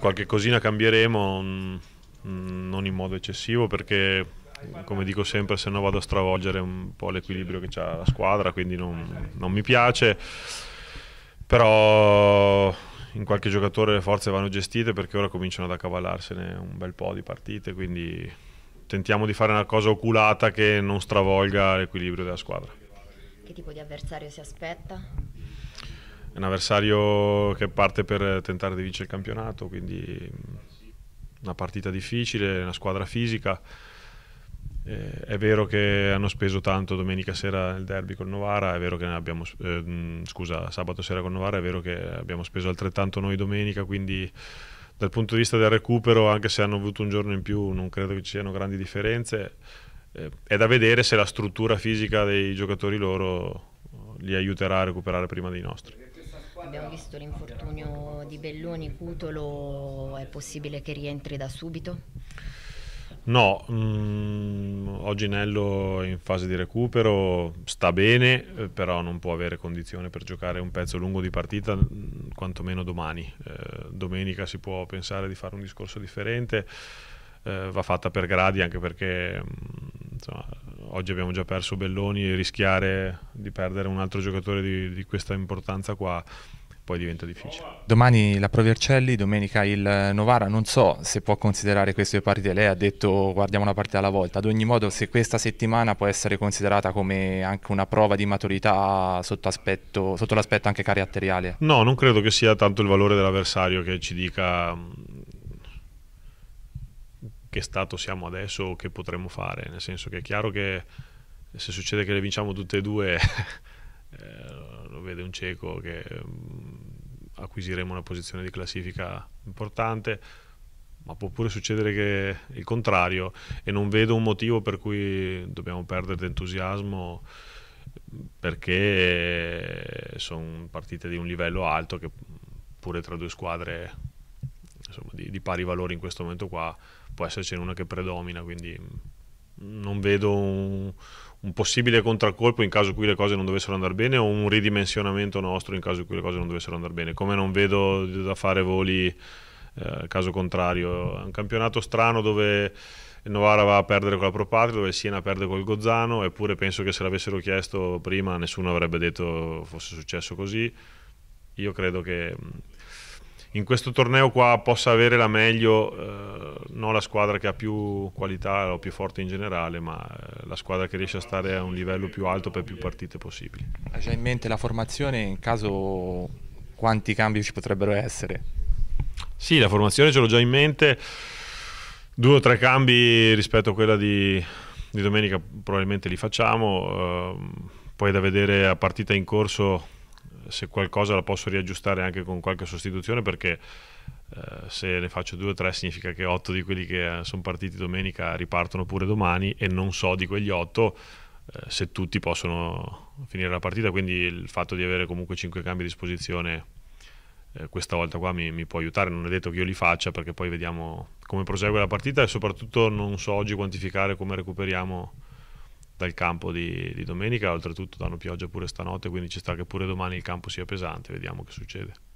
Qualche cosina cambieremo, mm, mm, non in modo eccessivo perché come dico sempre se no vado a stravolgere un po' l'equilibrio che ha la squadra, quindi non, non mi piace, però in qualche giocatore le forze vanno gestite perché ora cominciano ad accavallarsene un bel po' di partite, quindi tentiamo di fare una cosa oculata che non stravolga l'equilibrio della squadra. Che tipo di avversario si aspetta? è un avversario che parte per tentare di vincere il campionato, quindi mm, una partita difficile, una squadra fisica. Eh, è vero che hanno speso tanto domenica sera nel derby col Novara, è vero che abbiamo, eh, mm, scusa, sabato sera con Novara, è vero che abbiamo speso altrettanto noi domenica, quindi dal punto di vista del recupero, anche se hanno avuto un giorno in più, non credo che ci siano grandi differenze. Eh, è da vedere se la struttura fisica dei giocatori loro li aiuterà a recuperare prima dei nostri. Abbiamo visto l'infortunio di Belloni, Cutolo, è possibile che rientri da subito? No, mh, mm, oggi Nello è in fase di recupero, sta bene, eh, però non può avere condizione per giocare un pezzo lungo di partita, mh, mm, quantomeno domani. Eh, domenica si può pensare di fare un discorso differente, eh, va fatta per gradi anche perché mh, mm, insomma, oggi abbiamo già perso Belloni e rischiare di perdere un altro giocatore di, di questa importanza qua poi diventa difficile. Domani la Provercelli, domenica il Novara, non so se può considerare queste due partite, lei ha detto guardiamo una partita alla volta, ad ogni modo se questa settimana può essere considerata come anche una prova di maturità sotto, l'aspetto anche caratteriale? No, non credo che sia tanto il valore dell'avversario che ci dica che stato siamo adesso o che potremmo fare, nel senso che è chiaro che se succede che le vinciamo tutte e due eh, lo vede un cieco che mm, acquisiremo una posizione di classifica importante, ma può pure succedere che il contrario e non vedo un motivo per cui dobbiamo perdere d'entusiasmo perché sono partite di un livello alto che pure tra due squadre insomma, di, di, pari valore in questo momento qua può essercene una che predomina, quindi non vedo un, un possibile contraccolpo in caso in cui le cose non dovessero andare bene o un ridimensionamento nostro in caso in cui le cose non dovessero andare bene, come non vedo da fare voli eh, caso contrario. È un campionato strano dove Novara va a perdere con la Propatria, dove Siena perde col Gozzano, eppure penso che se l'avessero chiesto prima nessuno avrebbe detto fosse successo così. Io credo che in questo torneo qua possa avere la meglio, eh, non la squadra che ha più qualità o più forte in generale, ma eh, la squadra che riesce a stare a un livello più alto per più partite possibili. Hai già in mente la formazione, in caso quanti cambi ci potrebbero essere? Sì, la formazione ce l'ho già in mente, due o tre cambi rispetto a quella di, di domenica probabilmente li facciamo, eh, poi da vedere a partita in corso se qualcosa la posso riaggiustare anche con qualche sostituzione perché eh, se ne faccio due o tre significa che otto di quelli che eh, sono partiti domenica ripartono pure domani e non so di quegli otto eh, se tutti possono finire la partita, quindi il fatto di avere comunque cinque cambi a disposizione eh, questa volta qua mi, mi, può aiutare, non è detto che io li faccia perché poi vediamo come prosegue la partita e soprattutto non so oggi quantificare come recuperiamo dal campo di, di domenica, oltretutto danno pioggia pure stanotte, quindi ci sta che pure domani il campo sia pesante, vediamo che succede.